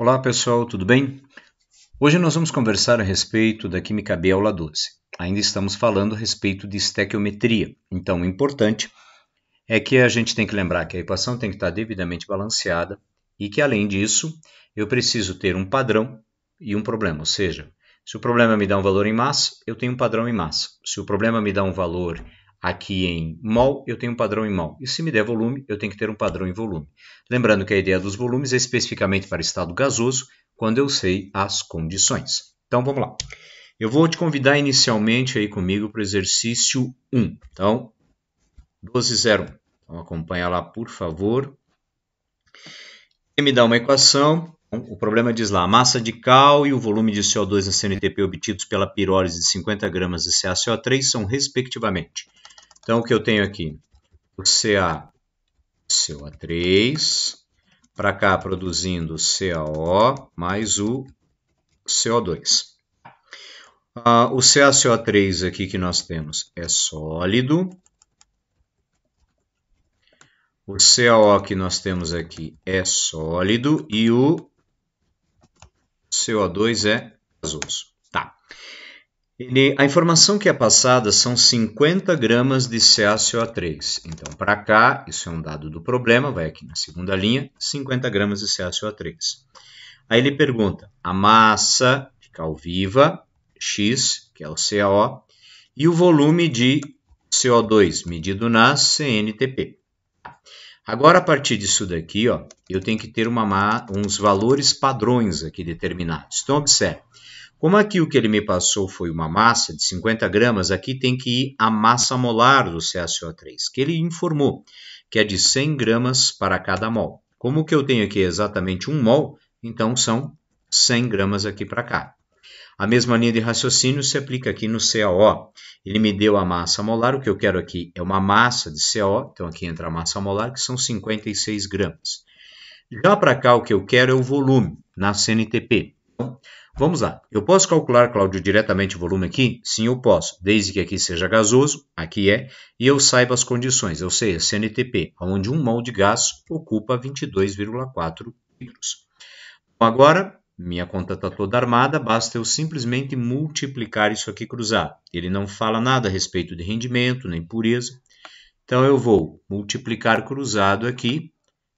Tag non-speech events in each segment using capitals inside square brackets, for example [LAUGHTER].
Olá pessoal, tudo bem? Hoje nós vamos conversar a respeito da química B aula 12. Ainda estamos falando a respeito de estequiometria. Então, o importante é que a gente tem que lembrar que a equação tem que estar devidamente balanceada e que além disso, eu preciso ter um padrão e um problema, ou seja, se o problema me dá um valor em massa, eu tenho um padrão em massa. Se o problema me dá um valor aqui em mol, eu tenho um padrão em mol. E se me der volume, eu tenho que ter um padrão em volume. Lembrando que a ideia dos volumes é especificamente para estado gasoso, quando eu sei as condições. Então vamos lá. Eu vou te convidar inicialmente aí comigo para o exercício 1. Então, 1201. Então acompanha lá, por favor. E me dá uma equação. O problema diz lá, a massa de cal e o volume de CO2 na CNTP obtidos pela pirólise de 50 gramas de CaCO3 são respectivamente então, o que eu tenho aqui? O CA, CO3, para cá produzindo CaO mais o CO2. Ah, o CaCO3 aqui que nós temos é sólido. O CaO que nós temos aqui é sólido e o CO2 é gasoso. Ele, a informação que é passada são 50 gramas de CaCO3. Então, para cá, isso é um dado do problema, vai aqui na segunda linha, 50 gramas de CaCO3. Aí ele pergunta a massa de cal viva, X, que é o CaO, e o volume de CO2, medido na CNTP. Agora, a partir disso daqui, ó, eu tenho que ter uma, uns valores padrões aqui determinados. Então, observe. Como aqui o que ele me passou foi uma massa de 50 gramas, aqui tem que ir a massa molar do CaCO3, que ele informou, que é de 100 gramas para cada mol. Como o que eu tenho aqui é exatamente um mol, então são 100 gramas aqui para cá. A mesma linha de raciocínio se aplica aqui no CaO. Ele me deu a massa molar, o que eu quero aqui é uma massa de CO, então aqui entra a massa molar, que são 56 gramas. Já para cá, o que eu quero é o volume na CNTP. Então, Vamos lá. Eu posso calcular, Cláudio, diretamente o volume aqui? Sim, eu posso, desde que aqui seja gasoso, aqui é, e eu saiba as condições, eu sei, CNTP, onde um mol de gás ocupa 22,4 litros. Agora, minha conta está toda armada, basta eu simplesmente multiplicar isso aqui cruzado. Ele não fala nada a respeito de rendimento, nem pureza. Então, eu vou multiplicar cruzado aqui,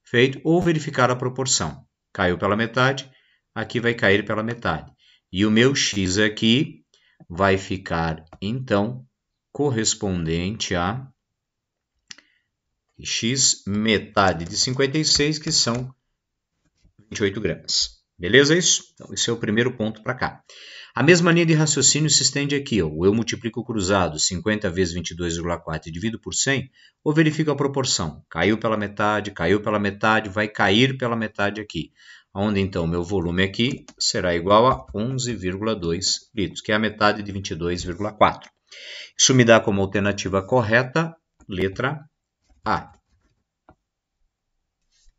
feito, ou verificar a proporção. Caiu pela metade, aqui vai cair pela metade. E o meu x aqui vai ficar, então, correspondente a x metade de 56, que são 28 gramas. Beleza é isso? Então, esse é o primeiro ponto para cá. A mesma linha de raciocínio se estende aqui. Ó. eu multiplico cruzado 50 vezes 22,4 e divido por 100, ou verifico a proporção. Caiu pela metade, caiu pela metade, vai cair pela metade aqui onde então meu volume aqui será igual a 11,2 litros, que é a metade de 22,4. Isso me dá como alternativa correta letra A.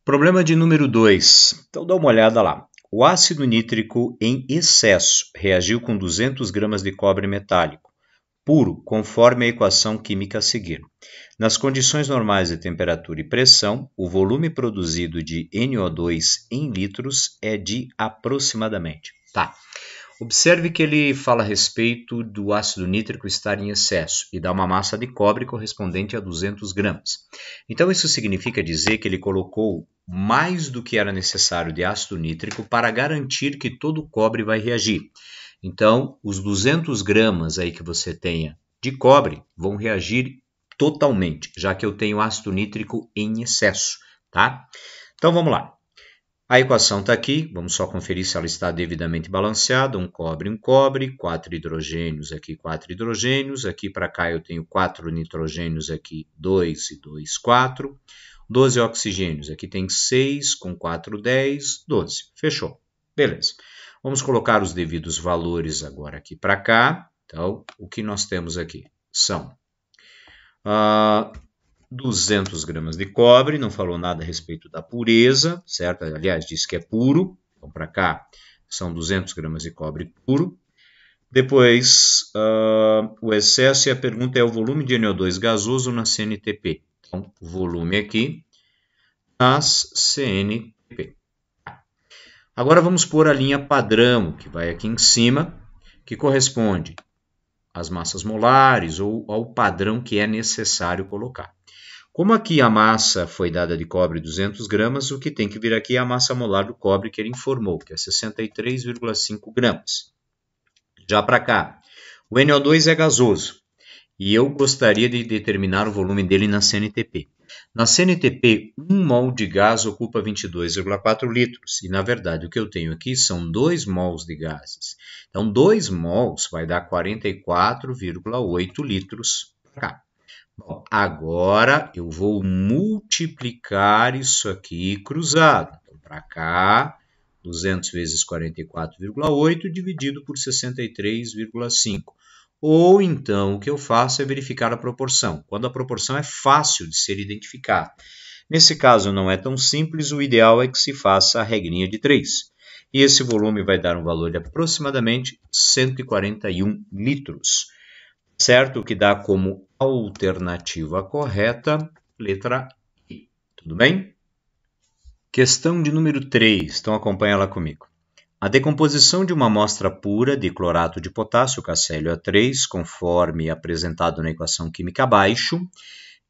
Problema de número 2. Então dá uma olhada lá. O ácido nítrico em excesso reagiu com 200 gramas de cobre metálico puro, conforme a equação química a seguir. Nas condições normais de temperatura e pressão, o volume produzido de NO2 em litros é de aproximadamente. Tá. Observe que ele fala a respeito do ácido nítrico estar em excesso e dá uma massa de cobre correspondente a 200 gramas. Então, isso significa dizer que ele colocou mais do que era necessário de ácido nítrico para garantir que todo o cobre vai reagir. Então, os 200 gramas aí que você tenha de cobre vão reagir totalmente, já que eu tenho ácido nítrico em excesso, tá? Então, vamos lá. A equação está aqui, vamos só conferir se ela está devidamente balanceada. Um cobre, um cobre, quatro hidrogênios aqui, quatro hidrogênios. Aqui para cá eu tenho quatro nitrogênios aqui, dois e dois, quatro. Doze oxigênios, aqui tem seis com quatro, dez, doze. Fechou. Beleza. Vamos colocar os devidos valores agora aqui para cá. Então, o que nós temos aqui são 200 ah, gramas de cobre, não falou nada a respeito da pureza, certo? Aliás, disse que é puro, então para cá são 200 gramas de cobre puro. Depois, uh, o excesso, e a pergunta é o volume de NO2 gasoso na CNTP. Então, volume aqui nas CNTP. Agora vamos pôr a linha padrão, que vai aqui em cima, que corresponde às massas molares ou ao padrão que é necessário colocar. Como aqui a massa foi dada de cobre 200 gramas, o que tem que vir aqui é a massa molar do cobre que ele informou, que é 63,5 gramas. Já para cá, o NO2 é gasoso e eu gostaria de determinar o volume dele na CNTP. Na CNTP, um mol de gás ocupa 22,4 litros, e na verdade o que eu tenho aqui são 2 mols de gases. Então, 2 mols vai dar 44,8 litros para cá. Bom, agora eu vou multiplicar isso aqui cruzado. Então, para cá, 200 vezes 44,8 dividido por 63,5. Ou então o que eu faço é verificar a proporção, quando a proporção é fácil de ser identificada. Nesse caso não é tão simples, o ideal é que se faça a regrinha de 3. E esse volume vai dar um valor de aproximadamente 141 litros, certo? O que dá como alternativa correta letra I. Tudo bem? Questão de número 3, então acompanha lá comigo. A decomposição de uma amostra pura de clorato de potássio KClO3, conforme apresentado na equação química abaixo,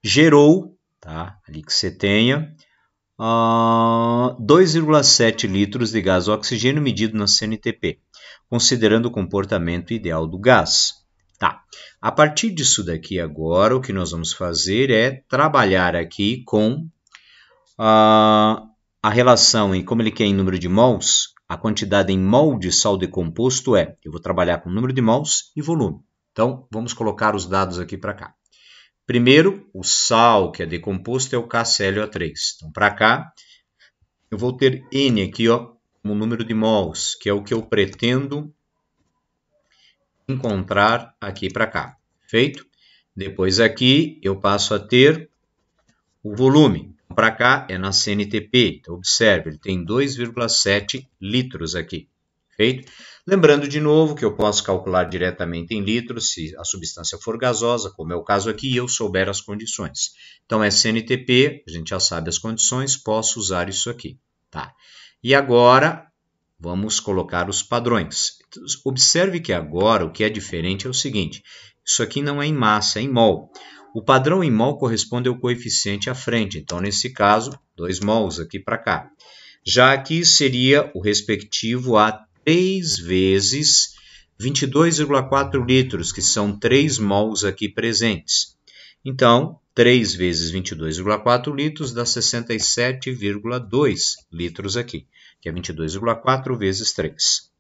gerou, tá, ali que você tenha, uh, ah, 2,7 litros de gás oxigênio medido na CNTP, considerando o comportamento ideal do gás. Tá. A partir disso daqui agora, o que nós vamos fazer é trabalhar aqui com uh, a relação em como ele quer em número de mols, a quantidade em mol de sal decomposto é, eu vou trabalhar com número de mols e volume. Então, vamos colocar os dados aqui para cá. Primeiro, o sal que é decomposto é o KClO3. Então, para cá, eu vou ter N aqui, ó, como número de mols, que é o que eu pretendo encontrar aqui para cá. Feito? Depois aqui, eu passo a ter o volume para cá é na CNTP. Então, observe, ele tem 2,7 litros aqui. Feito? Lembrando de novo que eu posso calcular diretamente em litros se a substância for gasosa, como é o caso aqui, e eu souber as condições. Então, é CNTP, a gente já sabe as condições, posso usar isso aqui. Tá? E agora, vamos colocar os padrões. Observe que agora o que é diferente é o seguinte, isso aqui não é em massa, é em mol. O padrão em mol corresponde ao coeficiente à frente, então nesse caso, 2 mols aqui para cá. Já aqui seria o respectivo a 3 vezes 22,4 litros, que são 3 mols aqui presentes. Então, 3 vezes 22,4 litros dá 67,2 litros aqui, que é 22,4 vezes 3.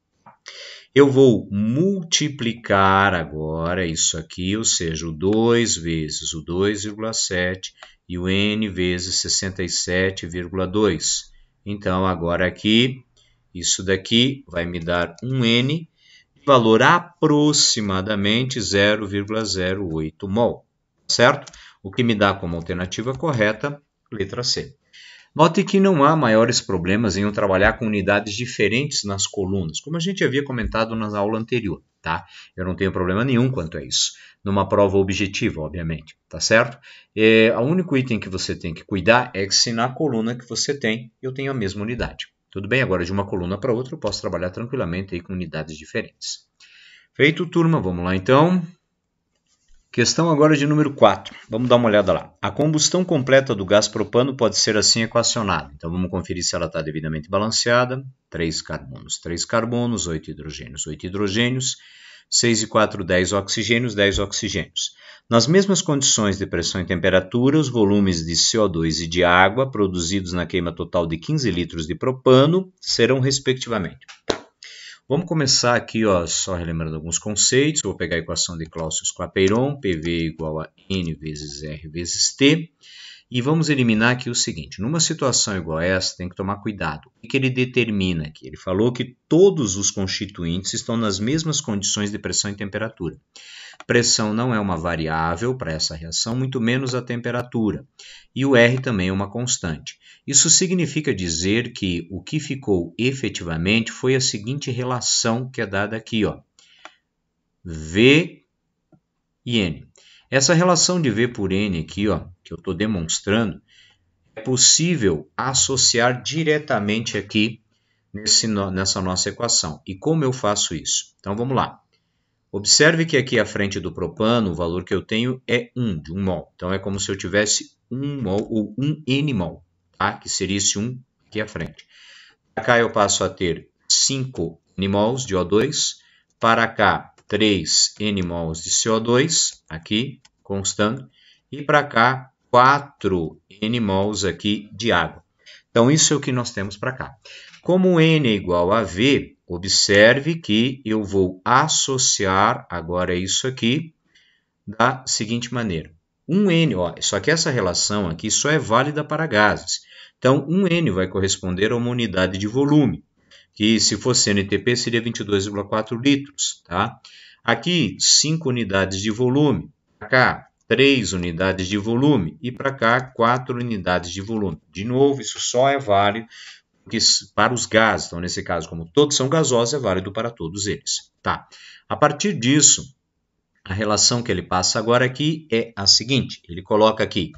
Eu vou multiplicar agora isso aqui, ou seja, o 2 vezes o 2,7 e o n vezes 67,2. Então, agora aqui, isso daqui vai me dar um n de valor aproximadamente 0,08 mol, certo? O que me dá como alternativa correta, letra C. Note que não há maiores problemas em eu trabalhar com unidades diferentes nas colunas, como a gente havia comentado na aula anterior, tá? Eu não tenho problema nenhum quanto a isso, numa prova objetiva, obviamente, tá certo? É, o único item que você tem que cuidar é que se na coluna que você tem, eu tenho a mesma unidade. Tudo bem, agora de uma coluna para outra eu posso trabalhar tranquilamente aí com unidades diferentes. Feito, turma, vamos lá então. Questão agora de número 4. Vamos dar uma olhada lá. A combustão completa do gás propano pode ser assim equacionada. Então vamos conferir se ela está devidamente balanceada. 3 carbonos, 3 carbonos, 8 hidrogênios, 8 hidrogênios, 6 e 4, 10 oxigênios, 10 oxigênios. Nas mesmas condições de pressão e temperatura, os volumes de CO2 e de água produzidos na queima total de 15 litros de propano serão respectivamente Vamos começar aqui, ó, só relembrando alguns conceitos. Vou pegar a equação de Clausius-Clapeyron, PV igual a N vezes R vezes T. E vamos eliminar aqui o seguinte: numa situação igual a essa, tem que tomar cuidado. O que ele determina aqui? Ele falou que todos os constituintes estão nas mesmas condições de pressão e temperatura. Pressão não é uma variável para essa reação, muito menos a temperatura. E o R também é uma constante. Isso significa dizer que o que ficou efetivamente foi a seguinte relação que é dada aqui, ó. V e N. Essa relação de V por N aqui, ó, que eu estou demonstrando, é possível associar diretamente aqui nesse, nessa nossa equação. E como eu faço isso? Então vamos lá. Observe que aqui à frente do propano, o valor que eu tenho é 1, de 1 mol. Então é como se eu tivesse 1 mol ou 1 N mol, tá? que seria esse 1 aqui à frente. Para cá eu passo a ter 5 mols de O2, para cá 3 nmols de CO2 aqui, constando, e para cá 4 nmols aqui de água. Então, isso é o que nós temos para cá. Como N é igual a V, observe que eu vou associar agora é isso aqui da seguinte maneira. 1N, ó, só que essa relação aqui só é válida para gases. Então, 1N vai corresponder a uma unidade de volume que se fosse NTP seria 22,4 litros, tá? Aqui, 5 unidades de volume, para cá, 3 unidades de volume e para cá, 4 unidades de volume. De novo, isso só é válido para os gases, então nesse caso, como todos são gasosos, é válido para todos eles, tá? A partir disso, a relação que ele passa agora aqui é a seguinte, ele coloca aqui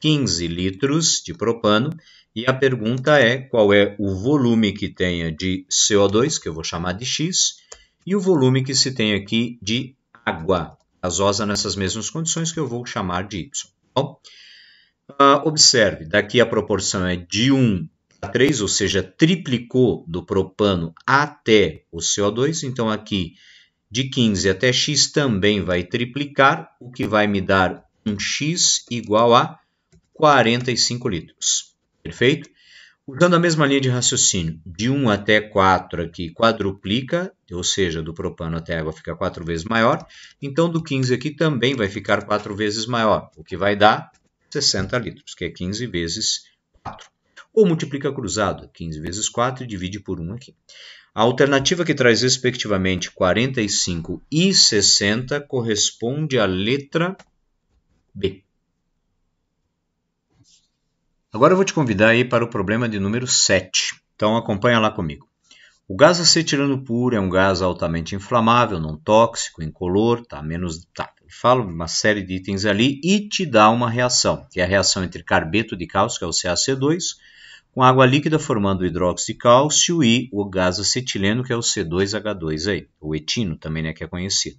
15 litros de propano e a pergunta é qual é o volume que tenha de CO2, que eu vou chamar de X, e o volume que se tem aqui de água gasosa nessas mesmas condições, que eu vou chamar de Y. Bom, uh, observe, daqui a proporção é de 1 a 3, ou seja, triplicou do propano até o CO2, então aqui de 15 até X também vai triplicar, o que vai me dar um X igual a 45 litros. Perfeito? Usando a mesma linha de raciocínio, de 1 até 4 aqui quadruplica, ou seja, do propano até água fica 4 vezes maior. Então, do 15 aqui também vai ficar 4 vezes maior, o que vai dar 60 litros, que é 15 vezes 4. Ou multiplica cruzado, 15 vezes 4 e divide por 1 aqui. A alternativa que traz respectivamente 45 e 60 corresponde à letra B. Agora eu vou te convidar aí para o problema de número 7. Então acompanha lá comigo. O gás acetileno puro é um gás altamente inflamável, não tóxico, incolor, tá menos tá. Ele fala uma série de itens ali e te dá uma reação, que é a reação entre carbeto de cálcio, que é o CaC2, com água líquida formando o hidróxido de cálcio e o gás acetileno, que é o C2H2 aí, o etino também, né, que é conhecido.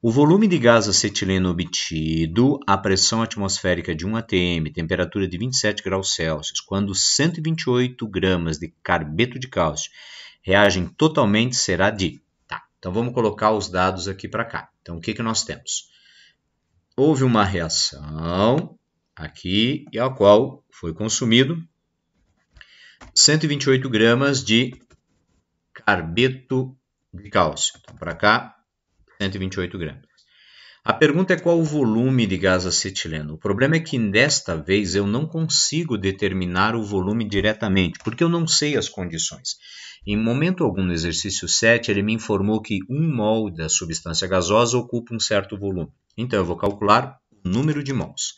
O volume de gás acetileno obtido a pressão atmosférica de 1 atm, temperatura de 27 graus Celsius, quando 128 gramas de carbeto de cálcio reagem totalmente, será de. Tá, então vamos colocar os dados aqui para cá. Então o que, que nós temos? Houve uma reação aqui e a qual foi consumido 128 gramas de carbeto de cálcio. Então para cá 128 gramas. A pergunta é qual o volume de gás acetileno. O problema é que desta vez eu não consigo determinar o volume diretamente, porque eu não sei as condições. Em momento algum no exercício 7, ele me informou que um mol da substância gasosa ocupa um certo volume. Então eu vou calcular o número de mols.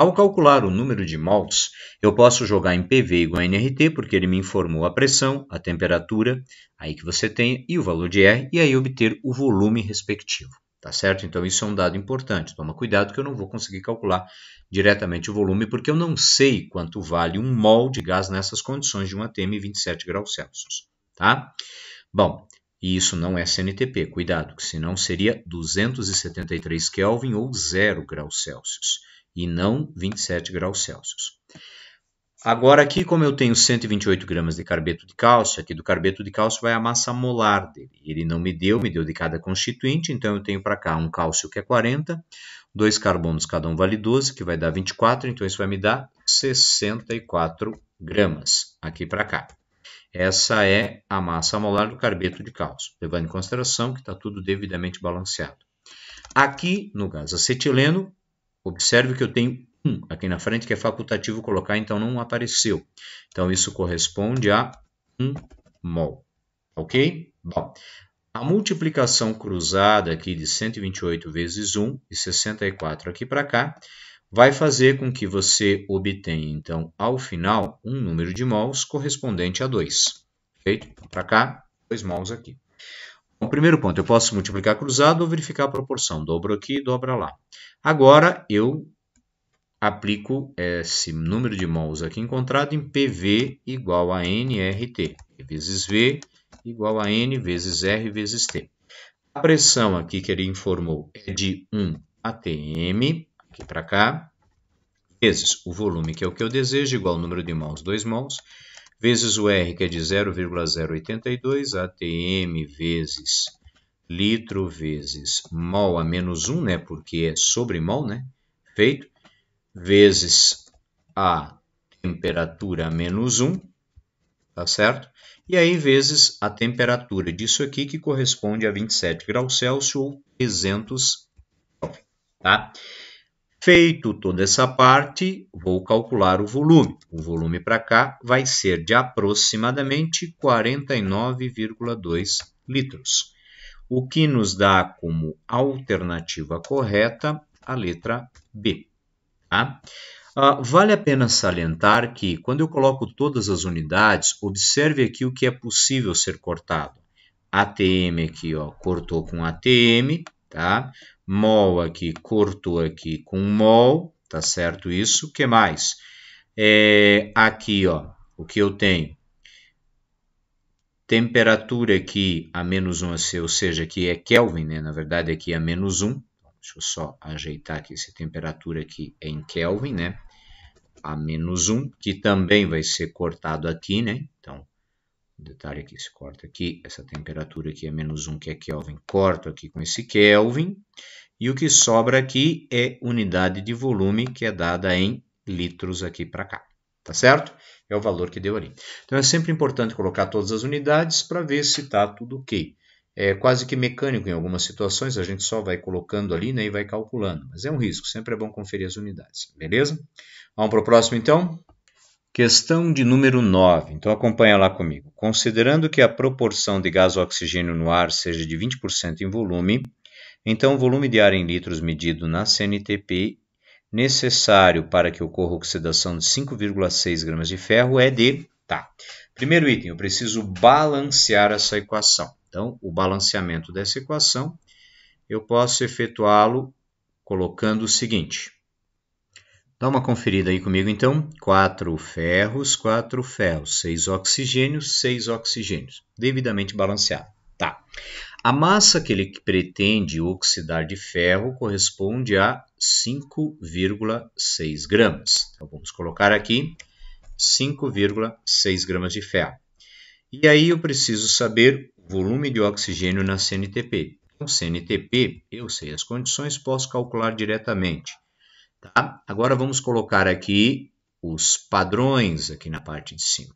Ao calcular o número de mols, eu posso jogar em PV igual a NRT, porque ele me informou a pressão, a temperatura, aí que você tem, e o valor de R, e aí obter o volume respectivo. Tá certo? Então isso é um dado importante. Toma cuidado que eu não vou conseguir calcular diretamente o volume, porque eu não sei quanto vale um mol de gás nessas condições de um ATM 27 graus Celsius. Tá? Bom, e isso não é CNTP, cuidado, que senão seria 273 Kelvin ou 0 graus Celsius e não 27 graus Celsius. Agora aqui, como eu tenho 128 gramas de carbeto de cálcio, aqui do carbeto de cálcio vai a massa molar dele. Ele não me deu, me deu de cada constituinte, então eu tenho para cá um cálcio que é 40, dois carbonos, cada um vale 12, que vai dar 24, então isso vai me dar 64 gramas aqui para cá. Essa é a massa molar do carbeto de cálcio, levando em consideração que está tudo devidamente balanceado. Aqui, no gás acetileno, Observe que eu tenho um aqui na frente, que é facultativo colocar, então não apareceu. Então, isso corresponde a 1 mol. Ok? Bom, a multiplicação cruzada aqui de 128 vezes 1 e 64 aqui para cá vai fazer com que você obtenha, então, ao final, um número de mols correspondente a 2. Feito? Então, para cá, 2 mols aqui. Bom, primeiro ponto, eu posso multiplicar cruzado ou verificar a proporção. Dobro aqui, dobra lá. Agora eu aplico é, esse número de mols aqui encontrado em PV igual a nRT, vezes V igual a N vezes R vezes T. A pressão aqui que ele informou é de 1 atm, aqui para cá, vezes o volume, que é o que eu desejo, igual ao número de mols, 2 mols, vezes o R, que é de 0,082 atm vezes litro vezes mol a menos 1, né, porque é sobre mol, né, feito, vezes a temperatura a menos 1, tá certo? E aí vezes a temperatura disso aqui, que corresponde a 27 graus Celsius ou 300 tá? Feito toda essa parte, vou calcular o volume. O volume para cá vai ser de aproximadamente 49,2 litros o que nos dá como alternativa correta a letra B. Tá? Ah, vale a pena salientar que, quando eu coloco todas as unidades, observe aqui o que é possível ser cortado. ATM aqui, ó, cortou com ATM, tá? Mol aqui, cortou aqui com mol, tá certo isso? O que mais? É, aqui, ó, o que eu tenho? temperatura aqui a menos 1 C, ou seja, aqui é Kelvin, né? na verdade aqui é a menos 1, então, deixa eu só ajeitar aqui. essa temperatura aqui é em Kelvin, né? a menos 1, que também vai ser cortado aqui, né? Então, detalhe aqui, se corta aqui, essa temperatura aqui é menos 1, que é Kelvin, corto aqui com esse Kelvin, e o que sobra aqui é unidade de volume, que é dada em litros aqui para cá, tá certo? é o valor que deu ali. Então é sempre importante colocar todas as unidades para ver se está tudo ok. É quase que mecânico em algumas situações, a gente só vai colocando ali né, e vai calculando, mas é um risco, sempre é bom conferir as unidades, beleza? Vamos para o próximo então? Questão de número 9, então acompanha lá comigo. Considerando que a proporção de gás oxigênio no ar seja de 20% em volume, então o volume de ar em litros medido na CNTP necessário para que ocorra oxidação de 5,6 gramas de ferro é de. Tá. Primeiro item, eu preciso balancear essa equação. Então, o balanceamento dessa equação eu posso efetuá-lo colocando o seguinte. Dá uma conferida aí comigo então. 4 ferros, 4 ferros, 6 oxigênios, 6 oxigênios, devidamente balanceado. Tá. A massa que ele pretende oxidar de ferro corresponde a 5,6 gramas. Então, vamos colocar aqui 5,6 gramas de ferro. E aí eu preciso saber o volume de oxigênio na CNTP. Então, CNTP, eu sei as condições, posso calcular diretamente. Tá? Agora vamos colocar aqui os padrões aqui na parte de cima.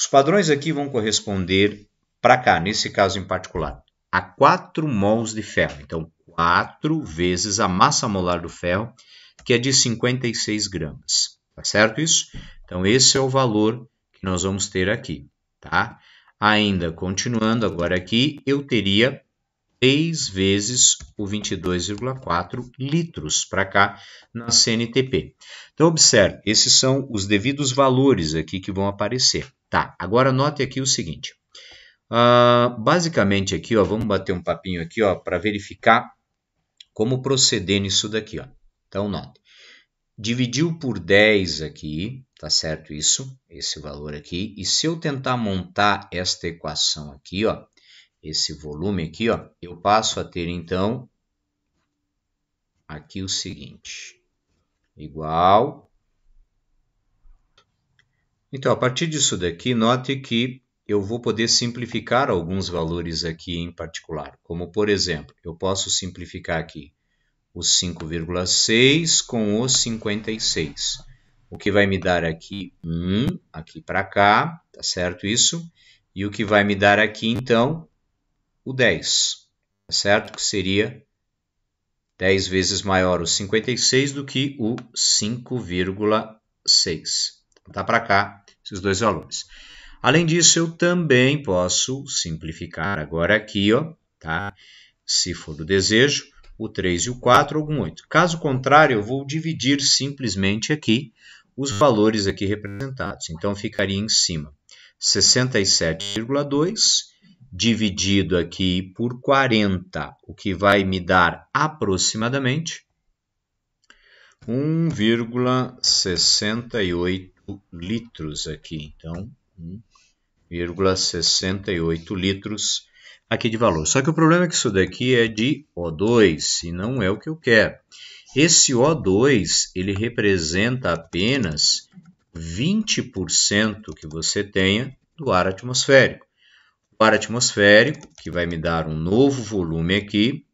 Os padrões aqui vão corresponder para cá, nesse caso em particular a 4 mols de ferro. Então, 4 vezes a massa molar do ferro, que é de 56 gramas. Tá certo isso? Então, esse é o valor que nós vamos ter aqui, tá? Ainda continuando agora aqui, eu teria 3 vezes o 22,4 litros para cá na CNTP. Então, observe, esses são os devidos valores aqui que vão aparecer. Tá, agora note aqui o seguinte. Ah, basicamente aqui, ó, vamos bater um papinho aqui, ó, para verificar como proceder nisso daqui, ó. Então, note. Dividiu por 10 aqui, tá certo isso? Esse valor aqui. E se eu tentar montar esta equação aqui, ó, esse volume aqui, ó, eu passo a ter então aqui o seguinte, igual. Então, a partir disso daqui, note que eu vou poder simplificar alguns valores aqui em particular. Como, por exemplo, eu posso simplificar aqui o 5,6 com o 56. O que vai me dar aqui 1, um, aqui para cá, tá certo isso? E o que vai me dar aqui, então, o 10, tá certo? Que seria 10 vezes maior o 56 do que o 5,6. Então, tá para cá esses dois valores. Além disso, eu também posso simplificar agora aqui, ó, tá? se for do desejo, o 3 e o 4, algum 8. Caso contrário, eu vou dividir simplesmente aqui os valores aqui representados. Então, ficaria em cima 67,2 dividido aqui por 40, o que vai me dar aproximadamente 1,68 litros aqui. Então, 0,68 litros aqui de valor. Só que o problema é que isso daqui é de O2 e não é o que eu quero. Esse O2 ele representa apenas 20% que você tenha do ar atmosférico. O ar atmosférico, que vai me dar um novo volume aqui,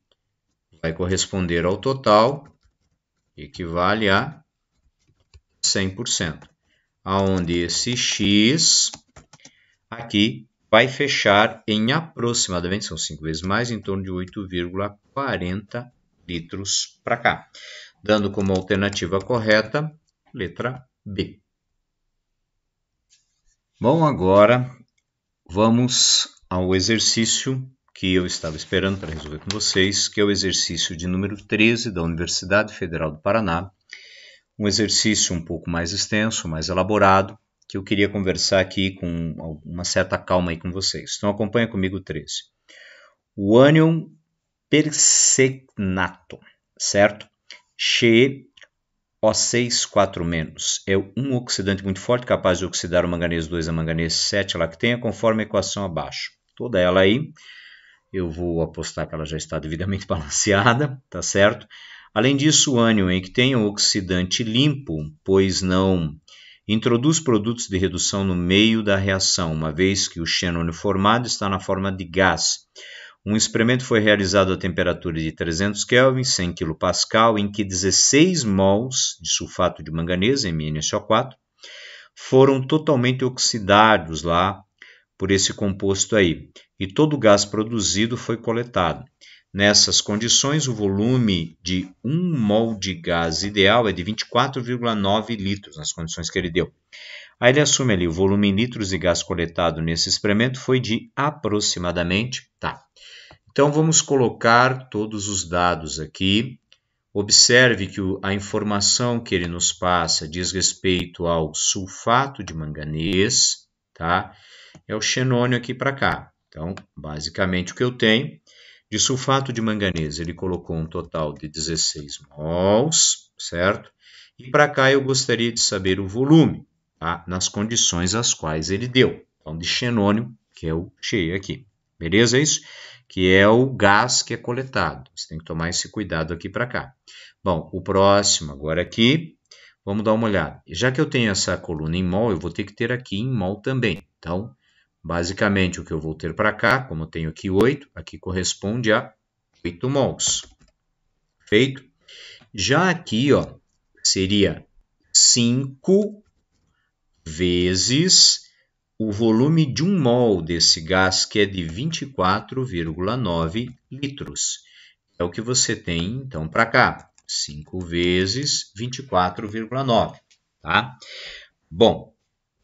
vai corresponder ao total, equivale a 100%, aonde esse x aqui vai fechar em aproximadamente, são 5 vezes mais, em torno de 8,40 litros para cá, dando como alternativa correta letra B. Bom, agora vamos ao exercício que eu estava esperando para resolver com vocês, que é o exercício de número 13 da Universidade Federal do Paraná. Um exercício um pouco mais extenso, mais elaborado, que eu queria conversar aqui com uma certa calma aí com vocês. Então acompanha comigo 13. O anion persecnato, certo? Che o 64 é um oxidante muito forte capaz de oxidar o manganês 2 a manganês 7 lactenha conforme a equação abaixo. Toda ela aí, eu vou apostar que ela já está devidamente [LAUGHS] balanceada, tá certo? Além disso, o ânion em que tem um oxidante limpo, pois não introduz produtos de redução no meio da reação, uma vez que o xenônio uniformado está na forma de gás. Um experimento foi realizado a temperatura de 300 Kelvin, 100 kPa, em que 16 mols de sulfato de manganês, MnSO4, foram totalmente oxidados lá por esse composto aí e todo o gás produzido foi coletado. Nessas condições, o volume de um mol de gás ideal é de 24,9 litros, nas condições que ele deu. Aí ele assume ali, o volume em litros de gás coletado nesse experimento foi de aproximadamente, tá. Então, vamos colocar todos os dados aqui. Observe que a informação que ele nos passa diz respeito ao sulfato de manganês, tá? É o xenônio aqui para cá. Então, basicamente o que eu tenho de sulfato de manganês, ele colocou um total de 16 mols, certo? E para cá eu gostaria de saber o volume, tá? nas condições as quais ele deu. Então, de xenônio, que eu cheio aqui. Beleza é isso? Que é o gás que é coletado. Você tem que tomar esse cuidado aqui para cá. Bom, o próximo agora aqui, vamos dar uma olhada. Já que eu tenho essa coluna em mol, eu vou ter que ter aqui em mol também. Então, Basicamente, o que eu vou ter para cá, como eu tenho aqui 8, aqui corresponde a 8 mols. Feito? Já aqui, ó, seria 5 vezes o volume de um mol desse gás, que é de 24,9 litros. É o que você tem, então, para cá. 5 vezes 24,9, tá? Bom,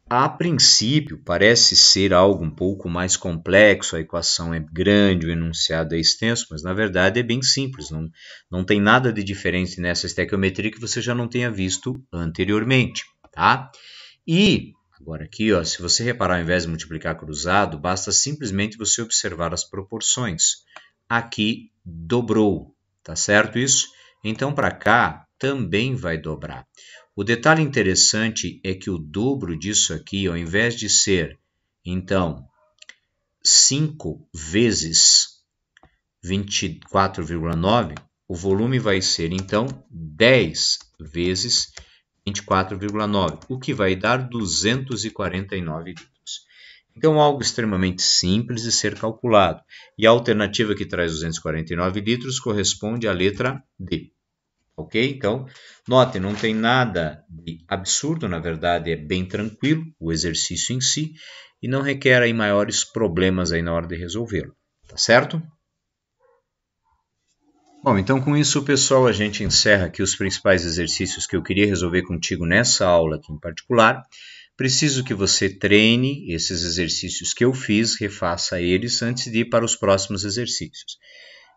a princípio, parece ser algo um pouco mais complexo, a equação é grande, o enunciado é extenso, mas na verdade é bem simples, não, não tem nada de diferente nessa estequiometria que você já não tenha visto anteriormente, tá? E, agora aqui, ó, se você reparar, ao invés de multiplicar cruzado, basta simplesmente você observar as proporções. Aqui dobrou, tá certo isso? Então, para cá, também vai dobrar. O detalhe interessante é que o dobro disso aqui, ao invés de ser, então, 5 vezes 24,9, o volume vai ser, então, 10 vezes 24,9, o que vai dar 249 litros. Então, algo extremamente simples de ser calculado. E a alternativa que traz 249 litros corresponde à letra D. Ok? Então, note, não tem nada de absurdo, na verdade é bem tranquilo o exercício em si e não requer aí maiores problemas aí na hora de resolvê-lo, tá certo? Bom, então com isso, pessoal, a gente encerra aqui os principais exercícios que eu queria resolver contigo nessa aula aqui em particular. Preciso que você treine esses exercícios que eu fiz, refaça eles antes de ir para os próximos exercícios.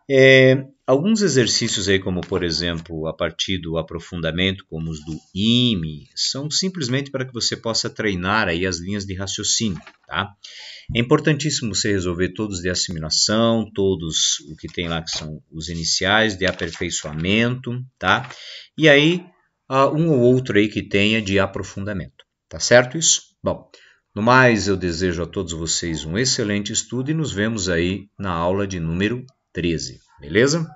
É, alguns exercícios aí, como por exemplo, a partir do aprofundamento, como os do IME, são simplesmente para que você possa treinar aí as linhas de raciocínio, tá? É importantíssimo você resolver todos de assimilação, todos o que tem lá que são os iniciais de aperfeiçoamento, tá? E aí ah, um ou outro aí que tenha de aprofundamento. Tá certo isso? Bom, no mais eu desejo a todos vocês um excelente estudo e nos vemos aí na aula de número 13, beleza?